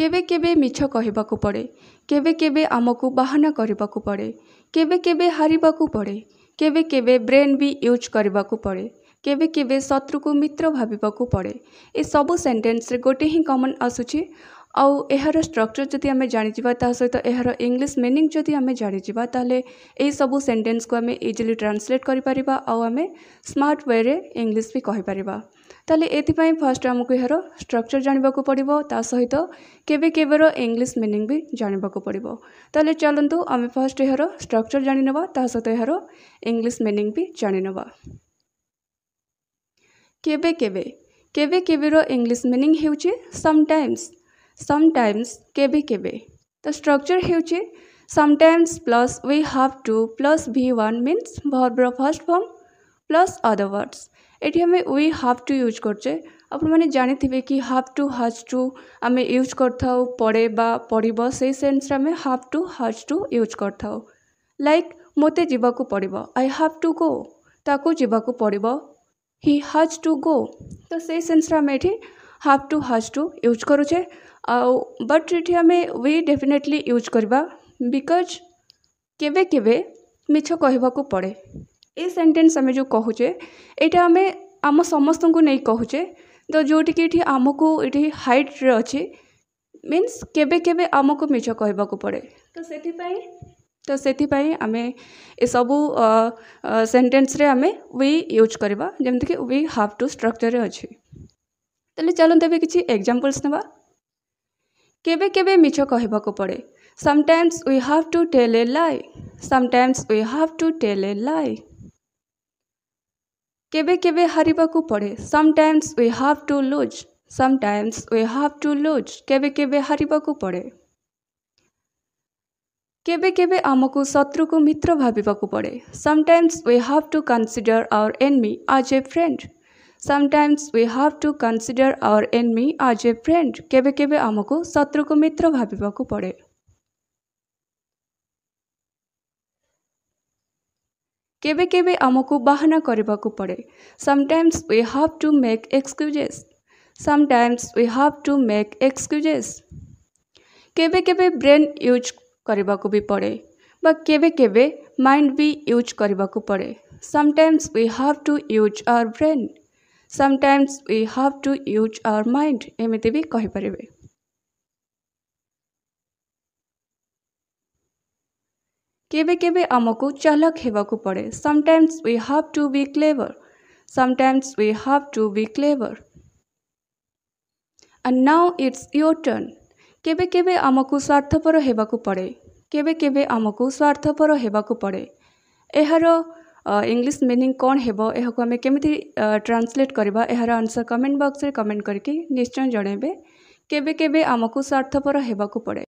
କେବେ କେବେ ମିଛ କହିବାକୁ ପଡ଼େ କେବେ କେବେ ଆମକୁ ବାହାନା କରିବାକୁ ପଡ଼େ କେବେ କେବେ ହାରିବାକୁ ପଡ଼େ କେବେ କେବେ ବ୍ରେନ୍ ବି ୟୁଜ୍ କରିବାକୁ ପଡ଼େ କେବେ କେବେ ଶତ୍ରୁକୁ ମିତ୍ର ଭାବିବାକୁ ପଡ଼େ ଏସବୁ ସେଣ୍ଟେନ୍ସରେ ଗୋଟେ ହିଁ କମନ୍ ଆସୁଛି ଆଉ ଏହାର ଷ୍ଟ୍ରକ୍ଚର୍ ଯଦି ଆମେ ଜାଣିଯିବା ତା ସହିତ ଏହାର ଇଂଲିଶ ମିନିଂ ଯଦି ଆମେ ଜାଣିଯିବା ତାହେଲେ ଏହିସବୁ ସେଣ୍ଟେନ୍ସକୁ ଆମେ ଇଜିଲି ଟ୍ରାନ୍ସଲେଟ୍ କରିପାରିବା ଆଉ ଆମେ ସ୍ମାର୍ଟ ୱେରେ ଇଂଲିଶ ବି କହିପାରିବା तेल ए फास्ट आमको यार स्ट्रक्चर जानवाक पड़ो ता सहित केवे केवर इंग्लीश मिनिंग भी जानवाक पड़ो तो चलतु आम फास्ट यार स्ट्रक्चर जाणिने ता सहित यार इंग्लीश मिनिंग भी जाणिने केवे केवे केवे केवर इंग्लीश मिनिंग होमटाइम्स समटाइम्स केवे केवे तो structure sometimes plus we have to plus V one means verb first form plus other words ଏଠି ଆମେ ୱି ହାଭ୍ ଟୁ ୟୁଜ୍ କରୁଛେ ଆପଣମାନେ ଜାଣିଥିବେ କି ହାଭ୍ ଟୁ ହାଜ୍ ଟୁ ଆମେ ୟୁଜ୍ କରିଥାଉ ପଡ଼େ ବା ପଡ଼ିବ ସେଇ ସେନ୍ସରେ ଆମେ have to has to use କରିଥାଉ ଲାଇକ୍ ମୋତେ ଯିବାକୁ ପଡ଼ିବ ଆଇ ହାଭ୍ ଟୁ ଗୋ ତାକୁ ଯିବାକୁ ପଡ଼ିବ ହି ହାଜ୍ ଟୁ ଗୋ ତ ସେଇ ସେନ୍ସରେ ଆମେ ଏଠି have to has to use କରୁଛେ ଆଉ ବଟ୍ ଏଠି ଆମେ ୱି ଡେଫିନେଟଲି ୟୁଜ୍ କରିବା ବିକଜ୍ କେବେ କେବେ ମିଛ କହିବାକୁ ପଡ଼େ ଏ ସେଣ୍ଟେନ୍ସ ଆମେ ଯେଉଁ କହୁଛେ ଏଇଟା ଆମେ ଆମ ସମସ୍ତଙ୍କୁ ନେଇ କହୁଛେ ତ ଯେଉଁଠିକି ଏଠି ଆମକୁ ଏଠି ହାଇଟ୍ରେ ଅଛି ମିନ୍ସ କେବେ କେବେ ଆମକୁ ମିଛ କହିବାକୁ ପଡ଼େ ତ ସେଥିପାଇଁ ତ ସେଥିପାଇଁ ଆମେ ଏସବୁ ସେଣ୍ଟେନ୍ସରେ ଆମେ ୱି ୟୁଜ୍ କରିବା ଯେମିତିକି ୱି ହାଭ୍ ଟୁ ଷ୍ଟ୍ରକ୍ଚର୍ରେ ଅଛି ତାହେଲେ ଚାଲନ୍ତୁ ଏବେ କିଛି ଏକ୍ଜାମ୍ପଲ୍ସ ନେବା କେବେ କେବେ ମିଛ କହିବାକୁ ପଡ଼େ sometimes we have to tell a lie sometimes we have to tell a lie केबे केबे हारिबाकू पड़े sometimes we have to lose sometimes we have to lose केबे केबे हारिबाकू पड़े केबे केबे आमको शत्रु को मित्र भाविबाकू पड़े sometimes we have to consider our enemy as a friend sometimes we have to consider our enemy as a friend केबे केबे आमको शत्रु को मित्र भाविबाकू पड़े କେବେ କେବେ ଆମକୁ ବାହାନା କରିବାକୁ ପଡ଼େ sometimes we have to make excuses sometimes we have to make excuses କେବେ କେବେ ବ୍ରେନ୍ ୟୁଜ୍ କରିବାକୁ ବି ପଡ଼େ ବା କେବେ କେବେ ମାଇଣ୍ଡ ବି ୟୁଜ୍ କରିବାକୁ ପଡ଼େ sometimes we have to use our brain sometimes we have to use our mind ଏମିତି ବି କହିପାରିବେ केबे केबे आमको चालक होगा पड़े sometimes we have to be clever sometimes we have to be clever and now it's your turn केबे केबे आमको स्वार्थपर होगा पड़े केबे केबे आमको स्वार्थपर होगा पड़े यार इंग्लिश मीनिंग कौन होमें केमी ट्रांसलेट करवा यार आंसर कमेंट बक्स में कमेंट करके निश्चय जड़े केबे केबे आमको स्वार्थपर होगा पड़े